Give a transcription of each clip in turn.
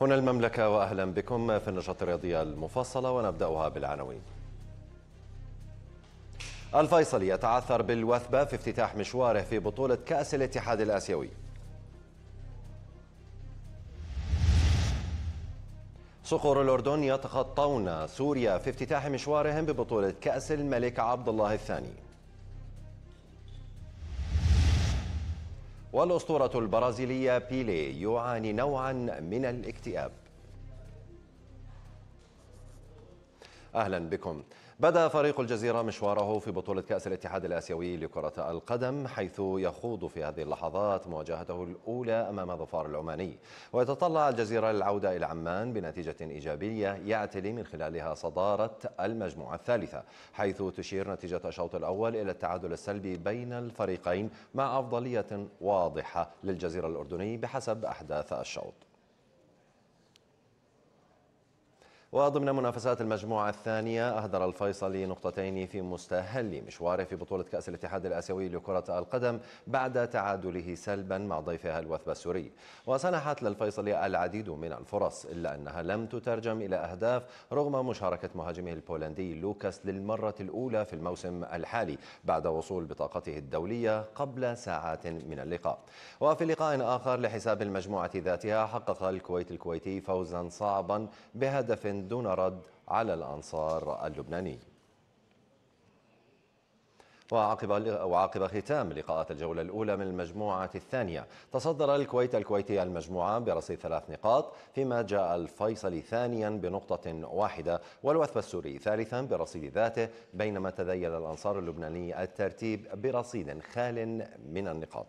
هنا المملكة وأهلا بكم في النشاط الرياضية المفصلة ونبدأها بالعناوين الفيصلي يتعثر بالوثبة في افتتاح مشواره في بطولة كأس الاتحاد الآسيوي صقور الأردن يتخطون سوريا في افتتاح مشوارهم ببطولة كأس الملك عبد الله الثاني والأسطورة البرازيلية بيلي يعاني نوعا من الاكتئاب أهلا بكم بدأ فريق الجزيرة مشواره في بطولة كأس الاتحاد الآسيوي لكرة القدم حيث يخوض في هذه اللحظات مواجهته الأولى أمام ظفار العماني ويتطلع الجزيرة للعودة إلى عمان بنتيجة إيجابية يعتلي من خلالها صدارة المجموعة الثالثة حيث تشير نتيجة الشوط الأول إلى التعادل السلبي بين الفريقين مع أفضلية واضحة للجزيرة الأردني بحسب أحداث الشوط وضمن منافسات المجموعة الثانية أهدر الفيصلي نقطتين في مستهل مشواره في بطولة كأس الاتحاد الآسيوي لكرة القدم بعد تعادله سلبا مع ضيفها الوثب السوري وسنحت للفيصلي العديد من الفرص إلا أنها لم تترجم إلى أهداف رغم مشاركة مهاجمه البولندي لوكاس للمرة الأولى في الموسم الحالي بعد وصول بطاقته الدولية قبل ساعات من اللقاء وفي لقاء آخر لحساب المجموعة ذاتها حقق الكويت الكويتي فوزا صعبا بهدف دون رد على الأنصار اللبناني وعقب وعقب ختام لقاءات الجولة الأولى من المجموعة الثانية تصدر الكويت الكويتي المجموعة برصيد ثلاث نقاط فيما جاء الفيصلي ثانيا بنقطة واحدة والوثب السوري ثالثا برصيد ذاته بينما تذيل الأنصار اللبناني الترتيب برصيد خال من النقاط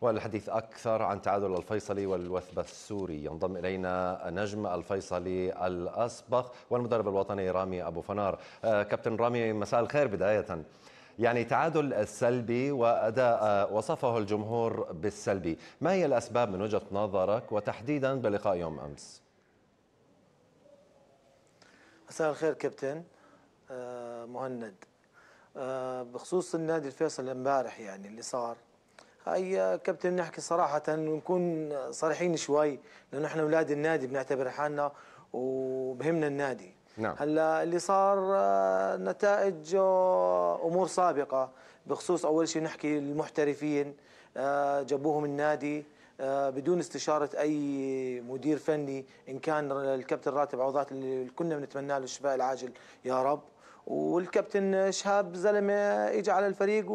والحديث أكثر عن تعادل الفيصلي والوثبة السوري ينضم إلينا نجم الفيصلي الأسبق والمدرب الوطني رامي أبو فنار آه، كابتن رامي مساء الخير بداية يعني تعادل السلبي وأداء وصفه الجمهور بالسلبي ما هي الأسباب من وجهة نظرك وتحديدا بلقاء يوم أمس مساء الخير كابتن آه، مهند آه، بخصوص النادي الفيصل امبارح يعني اللي صار هاي كابتن نحكي صراحة ونكون صريحين شوي لأنه احنا أولاد النادي بنعتبر حالنا وبهمنا النادي نعم. هلا اللي صار آه، نتائج آه، أمور سابقة بخصوص أول شيء نحكي المحترفين آه، جابوهم النادي بدون استشارة أي مدير فني إن كان الكابتن راتب عوضات اللي كنا بنتمنى له الشفاء العاجل يا رب والكابتن شهاب زلمه اجى على الفريق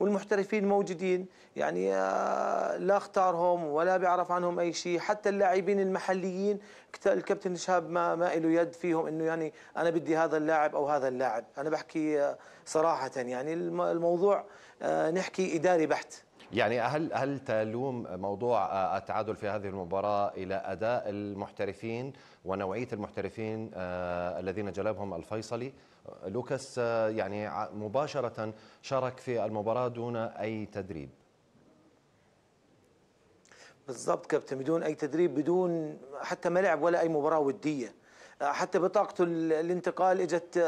والمحترفين موجودين يعني آه، لا اختارهم ولا بيعرف عنهم اي شيء حتى اللاعبين المحليين الكابتن شهاب ما ما له يد فيهم انه يعني انا بدي هذا اللاعب او هذا اللاعب انا بحكي آه، صراحه يعني الموضوع آه، نحكي اداري بحت يعني هل هل تلوم موضوع التعادل في هذه المباراه الى اداء المحترفين ونوعيه المحترفين آه، الذين جلبهم الفيصلي لوكاس آه، يعني مباشره شارك في المباراه دون اي تدريب بالضبط كابتن بدون اي تدريب بدون حتى ما لعب ولا اي مباراه وديه آه، حتى بطاقته الانتقال اجت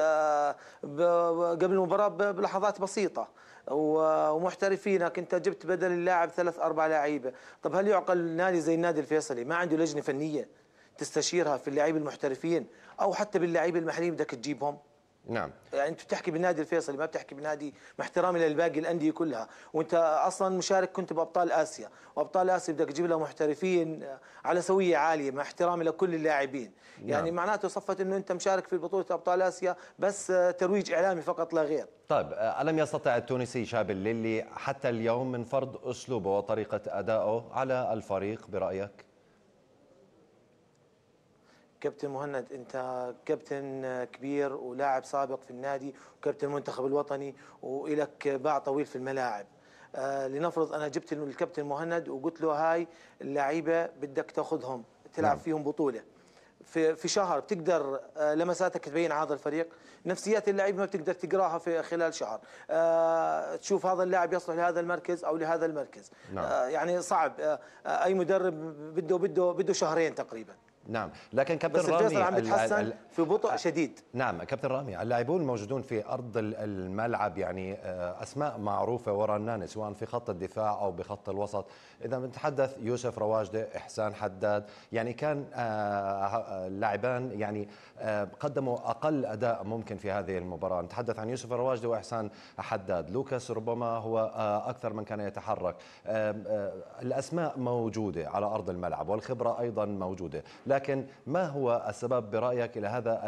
قبل المباراه بلحظات بسيطه ومحترفينك انت جبت بدل اللاعب ثلاث اربع لعيبه طب هل يعقل نادي زي النادي الفيصلي ما عنده لجنه فنيه تستشيرها في اللاعب المحترفين او حتى باللاعب المحليين بدك تجيبهم نعم يعني انت بتحكي بالنادي الفيصلي ما بتحكي بالنادي مع احترامي للباقي الانديه كلها وانت اصلا مشارك كنت بابطال اسيا وابطال اسيا بدك تجيب لها محترفين آه، على سويه عاليه مع احترامي لكل اللاعبين نعم. يعني معناته صفت انه انت مشارك في بطوله ابطال اسيا بس آه، ترويج اعلامي فقط لا غير طيب آه، الم يستطع التونسي شاب الليلي حتى اليوم من فرض اسلوبه وطريقه ادائه على الفريق برايك كابتن مهند انت كابتن كبير ولاعب سابق في النادي وكابتن المنتخب الوطني والك باع طويل في الملاعب آه لنفرض انا جبت الكابتن مهند وقلت له هاي اللعيبه بدك تاخذهم تلعب نعم. فيهم بطوله في في شهر بتقدر آه لمساتك تبين هذا الفريق نفسيات اللاعب ما بتقدر تقراها في خلال شهر آه تشوف هذا اللاعب يصلح لهذا المركز او لهذا المركز نعم. آه يعني صعب آه, آه، اي مدرب بده بده بده شهرين تقريبا نعم لكن كابتن بس رامي عم بتحسن في بطء آه، شديد نعم كابتن رامي اللاعبون الموجودون في ارض الملعب يعني آه، اسماء معروفه ورنانه سواء في خط الدفاع او بخط الوسط اذا بنتحدث يوسف رواجده احسان حداد يعني كان آه، اللاعبان يعني قدموا اقل اداء ممكن في هذه المباراه نتحدث عن يوسف رواجده واحسان حداد لوكاس ربما هو اكثر من كان يتحرك الاسماء موجوده على ارض الملعب والخبره ايضا موجوده لكن ما هو السبب برأيك إلى هذا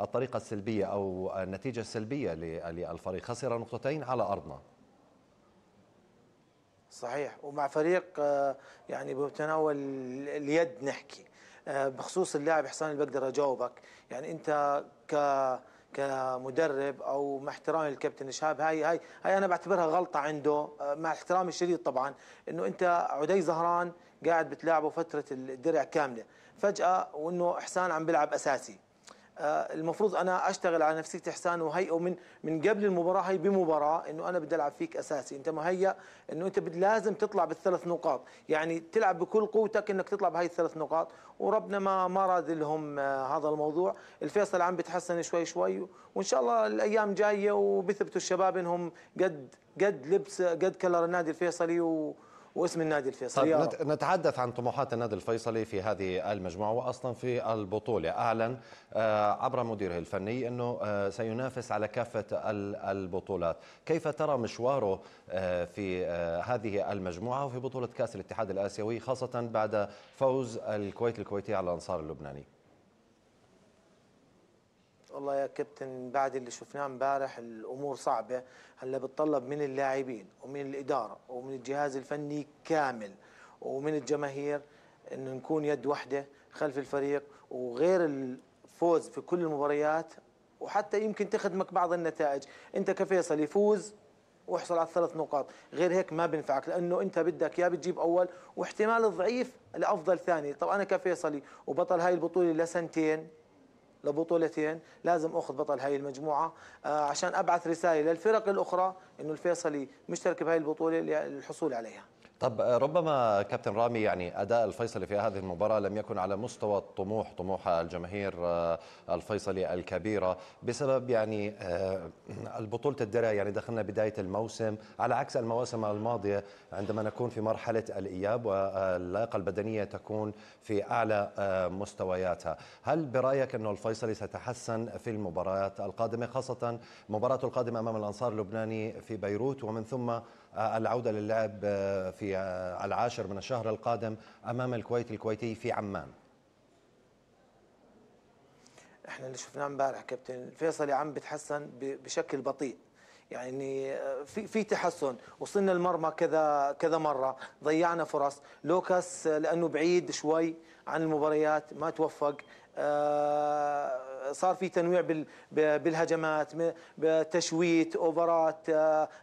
الطريقة السلبية أو النتيجة السلبية للفريق خسر نقطتين على أرضنا صحيح ومع فريق آه، يعني بمتناول اليد نحكي آه، بخصوص اللاعب حسام بقدر اجاوبك يعني انت ك كمدرب او مع احترامي للكابتن شهاب هاي هاي هاي انا بعتبرها غلطه عنده آه، مع احترامي الشديد طبعا انه انت عدي زهران قاعد بتلاعبه فتره الدرع كامله فجاه وانه حسان عم بيلعب اساسي آه، المفروض انا اشتغل على نفسيه احسان وهيئه من من قبل المباراه هي بمباراه انه انا بدي العب فيك اساسي انت مهيئ انه انت لازم تطلع بالثلاث نقاط يعني تلعب بكل قوتك انك تطلع بهي الثلاث نقاط وربنا ما ما راد لهم آه، هذا الموضوع الفيصل عم بتحسن شوي شوي وان شاء الله الايام جايه وبثبتوا الشباب انهم قد قد لبس قد كلر النادي الفيصلي و واسم النادي الفيصلي طيب نتحدث عن طموحات النادي الفيصلي في هذه المجموعة وأصلا في البطولة أعلن آه، عبر مديره الفني أنه آه، سينافس على كافة البطولات كيف ترى مشواره آه، في هذه المجموعة وفي بطولة كأس الاتحاد الآسيوي خاصة بعد فوز الكويت الكويتي على الأنصار اللبناني والله يا كابتن بعد اللي شفناه امبارح الامور صعبه هلا بتطلب من اللاعبين ومن الاداره ومن الجهاز الفني كامل ومن الجماهير انه نكون يد واحده خلف الفريق وغير الفوز في كل المباريات وحتى يمكن تخدمك بعض النتائج انت كفيصل يفوز واحصل على الثلاث نقاط غير هيك ما بينفعك لانه انت بدك يا بتجيب اول واحتمال الضعيف الافضل ثاني طب انا كفيصلي وبطل هاي البطوله لسنتين لبطولتين لازم اخذ بطل هاي المجموعه آه، عشان ابعث رساله للفرق الاخرى انه الفيصلي مشترك بهاي البطوله للحصول عليها طب ربما كابتن رامي يعني اداء الفيصلي في هذه المباراه لم يكن على مستوى الطموح طموح الجماهير آه، الفيصلي الكبيره بسبب يعني آه، البطوله الدرع يعني دخلنا بدايه الموسم على عكس المواسم الماضيه عندما نكون في مرحله الاياب واللياقه البدنيه تكون في اعلى آه، مستوياتها هل برايك انه الفيصلي ستحسن في المباريات القادمه خاصه مباراته القادمه امام الانصار اللبناني في بيروت ومن ثم العودة للعب في العاشر من الشهر القادم أمام الكويت الكويتي في عمان احنا اللي شفناه امبارح كابتن الفيصلي عم بتحسن بشكل بطيء يعني آه، في في تحسن وصلنا المرمى كذا كذا مره ضيعنا فرص لوكاس آه، لانه بعيد شوي عن المباريات ما توفق آه صار في تنويع بالهجمات تشويت اوفرات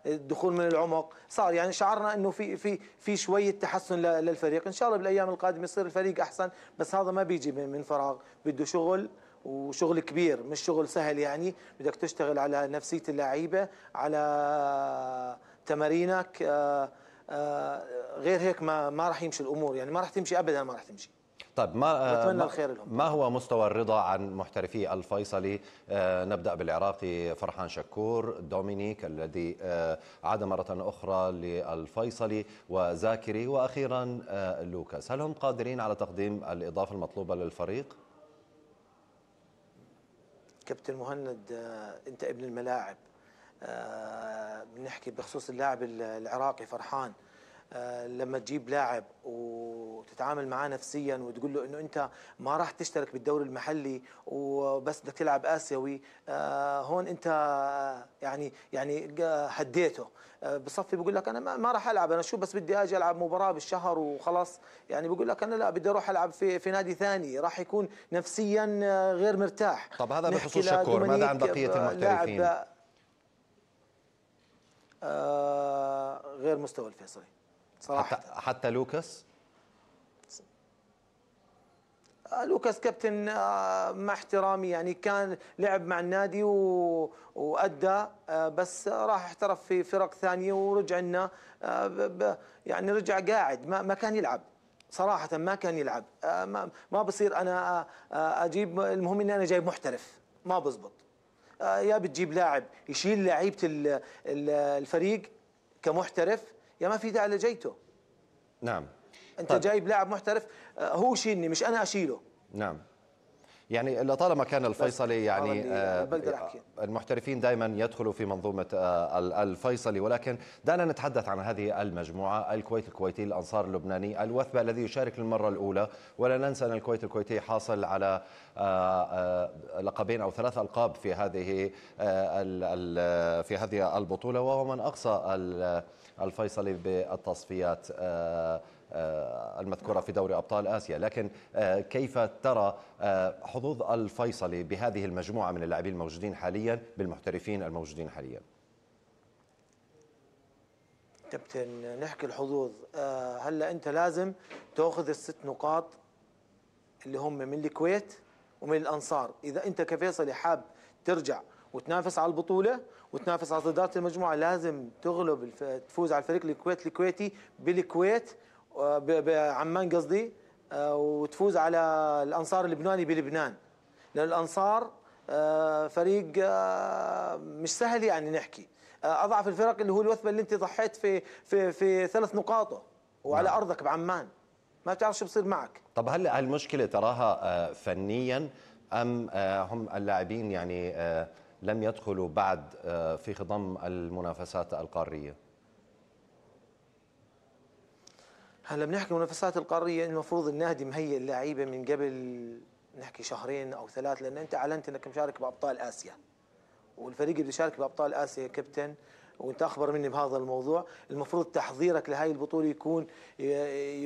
الدخول آه، من العمق صار يعني شعرنا انه في في في شويه تحسن للفريق ان شاء الله بالايام القادمه يصير الفريق احسن بس هذا ما بيجي من فراغ بده شغل وشغل كبير مش شغل سهل يعني بدك تشتغل على نفسيه اللعيبه على تمارينك آه، آه، غير هيك ما ما راح يمشي الامور يعني ما راح تمشي ابدا ما راح تمشي طيب آه، ما الخير لهم ما هو مستوى الرضا عن محترفي الفيصلي آه، نبدا بالعراقي فرحان شكور دومينيك الذي آه، عاد مره اخرى للفيصلي وزاكري واخيرا لوكاس هل هم قادرين على تقديم الاضافه المطلوبه للفريق كابتن مهند انت ابن الملاعب بنحكي بخصوص اللاعب العراقي فرحان لما تجيب لاعب و وتتعامل معاه نفسيا وتقول له انه انت ما راح تشترك بالدوري المحلي وبس بدك تلعب اسيوي آه، هون انت آه، يعني يعني آه، هديته بصفي بقول لك انا ما راح العب انا شو بس بدي اجي العب مباراه بالشهر وخلاص يعني بقول لك انا لا بدي اروح العب في في نادي ثاني راح يكون نفسيا غير مرتاح طب هذا بخصوص شكور ماذا عن بقيه المحترفين؟ آه غير مستوى الفيصلي صراحه حتى, حتى لوكاس آه، لوكاس كابتن آه، مع احترامي يعني كان لعب مع النادي و... وادى آه، بس راح احترف في فرق ثانيه ورجع لنا ب... يعني رجع قاعد ما, ما كان يلعب صراحه ما كان يلعب ما, ما بصير انا اجيب المهم اني انا جايب محترف ما بزبط يا بتجيب لاعب يشيل لعيبه الفريق كمحترف يا ما في داعي لجيته نعم انت طيب. جايب لاعب محترف آه، هو شيلني مش انا اشيله نعم يعني لطالما كان الفيصلي آه، يعني آه، المحترفين دائما يدخلوا في منظومة الفيصلي ولكن دعنا نتحدث عن هذه المجموعة الكويت الكويتي الأنصار اللبناني الوثبة الذي يشارك للمرة الأولى ولا ننسى أن الكويت الكويتي حاصل على لقبين أو ثلاث ألقاب في هذه في هذه البطولة وهو من أقصى الفيصلي بالتصفيات آه، المذكورة في دوري أبطال آسيا لكن آه، كيف ترى آه، حظوظ الفيصلي بهذه المجموعة من اللاعبين الموجودين حاليا بالمحترفين الموجودين حاليا كابتن نحكي الحظوظ هلا انت لازم تاخذ الست نقاط اللي هم من الكويت ومن الانصار اذا انت كفيصلي حاب ترجع وتنافس على البطوله وتنافس على صداره المجموعه لازم تغلب تفوز على الفريق الكويت الكويتي بالكويت بعمان قصدي آه، وتفوز على الانصار اللبناني بلبنان لان الانصار آه، فريق آه، مش سهل يعني نحكي اضعف الفرق اللي هو الوثبه اللي انت ضحيت في في في ثلاث نقاطه وعلى نعم. ارضك بعمان ما بتعرف شو بصير معك طب هل المشكله تراها فنيا ام هم اللاعبين يعني لم يدخلوا بعد في خضم المنافسات القاريه هلا بنحكي منافسات القاريه المفروض النادي مهيئ اللعيبه من قبل نحكي شهرين او ثلاث لان انت اعلنت انك مشارك بابطال اسيا والفريق اللي بيشارك بابطال اسيا كابتن وانت اخبر مني بهذا الموضوع المفروض تحضيرك لهي البطوله يكون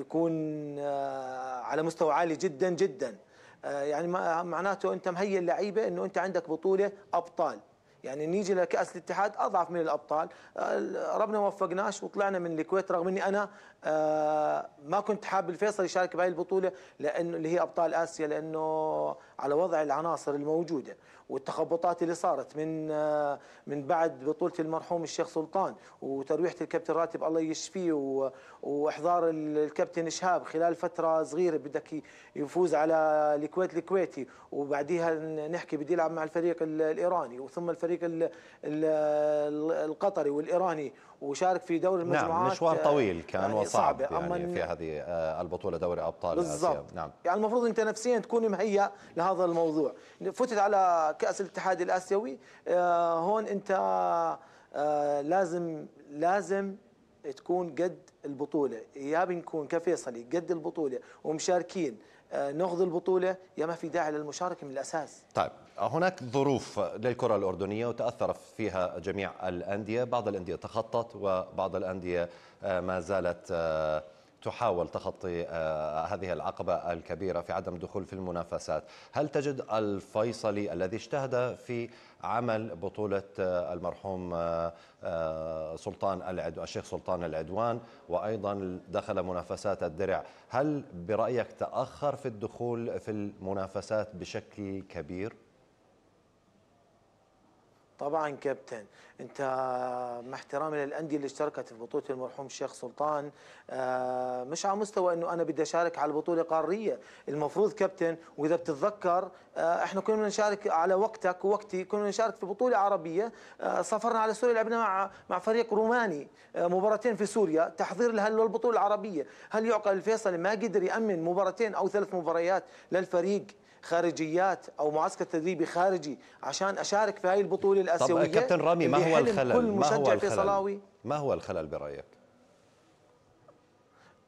يكون آه، على مستوى عالي جدا جدا آه، يعني معناته انت مهيئ اللعيبه انه انت عندك بطوله ابطال يعني نيجي لكاس الاتحاد اضعف من الابطال آه، ربنا وفقناش وطلعنا من الكويت رغم اني انا آه، ما كنت حاب الفيصل يشارك بهاي البطوله لانه اللي هي ابطال اسيا لانه على وضع العناصر الموجوده والتخبطات اللي صارت من آه، من بعد بطوله المرحوم الشيخ سلطان وترويحه الكابتن راتب الله يشفيه واحضار الكابتن شهاب خلال فتره صغيره بدك يفوز على الكويت الكويتي وبعديها نحكي بدي يلعب مع الفريق الايراني وثم الفريق القطري والايراني وشارك في دوري نعم، المجموعات نعم مشوار آه، طويل كان يعني وصعب يعني في هذه آه، البطوله دوري ابطال بالضبط آسيا نعم يعني المفروض انت نفسيا تكون مهيئ لهذا الموضوع فتت على كاس الاتحاد الاسيوي آه، هون انت لازم لازم تكون قد البطوله يا بنكون كفيصلي قد البطوله ومشاركين ناخذ البطوله يا ما في داعي للمشاركه من الاساس طيب هناك ظروف للكرة الأردنية وتأثر فيها جميع الأندية بعض الأندية تخطت وبعض الأندية آه، ما زالت آه، تحاول تخطي آه، هذه العقبة الكبيرة في عدم الدخول في المنافسات هل تجد الفيصلي الذي اجتهد في عمل بطولة المرحوم سلطان العدو الشيخ سلطان العدوان وأيضا دخل منافسات الدرع هل برأيك تأخر في الدخول في المنافسات بشكل كبير؟ طبعا كابتن انت مع احترامي للانديه اللي اشتركت في بطوله المرحوم الشيخ سلطان آه، مش على مستوى انه انا بدي اشارك على البطوله قاريه المفروض كابتن واذا بتتذكر آه، احنا كنا نشارك على وقتك ووقتي كنا نشارك في بطوله عربيه آه، سافرنا على سوريا لعبنا مع مع فريق روماني مباراتين في سوريا تحضير لهل البطوله العربيه هل يعقل الفيصل ما قدر يامن مباراتين او ثلاث مباريات للفريق خارجيات او معسكر تدريبي خارجي عشان اشارك في هاي البطوله الاسيويه طب كابتن رامي ما هو الخلل كل مشجع ما هو الخلل في صلاوي ما هو الخلل برايك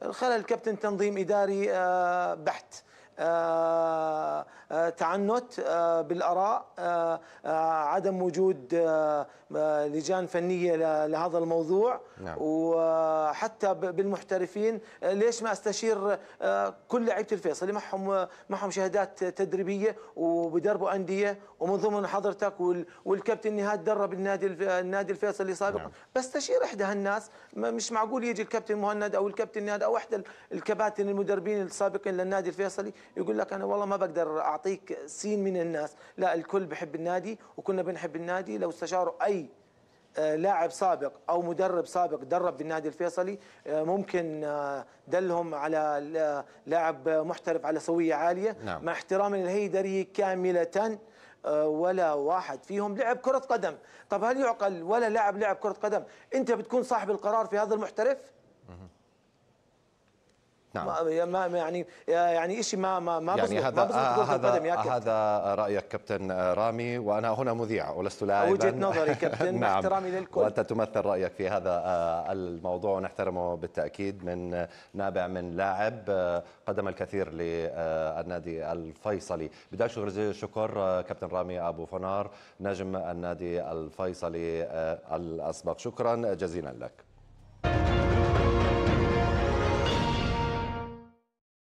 الخلل كابتن تنظيم اداري آه، بحت آه، آه، تعنت آه، بالاراء عدم وجود لجان فنيه لهذا الموضوع نعم. وحتى بالمحترفين ليش ما استشير كل لعيبه الفيصل معهم معهم شهادات تدريبيه وبدربوا انديه ومن ضمن حضرتك والكابتن نهاد درب النادي النادي الفيصلي سابقا نعم. بستشير احدى هالناس مش معقول يجي الكابتن مهند او الكابتن نهاد او احدى الكباتن المدربين السابقين للنادي الفيصلي يقول لك انا والله ما بقدر اعطيك سين من الناس لا الكل بحب النادي وكنا بنحب النادي لو استشاروا اي آه، لاعب سابق او مدرب سابق درب بالنادي الفيصلي آه، ممكن آه، دلهم على لاعب محترف على سويه عاليه نعم. مع احترام الهيدري كامله ولا واحد فيهم لعب كره قدم طب هل يعقل ولا لاعب لعب كره قدم انت بتكون صاحب القرار في هذا المحترف نعم ما يعني يعني شيء ما ما ما يعني هذا ما آه، هذا يا كابتن. هذا رايك كابتن آه، رامي وانا هنا مذيع ولست لاعبا وجهه نظري كابتن نعم. احترامي للكل وانت تمثل رايك في هذا آه، الموضوع ونحترمه بالتاكيد من نابع من لاعب قدم الكثير للنادي الفيصلي بدا شكر جزيل الشكر كابتن رامي ابو فنار نجم النادي الفيصلي الاسبق شكرا جزيلا لك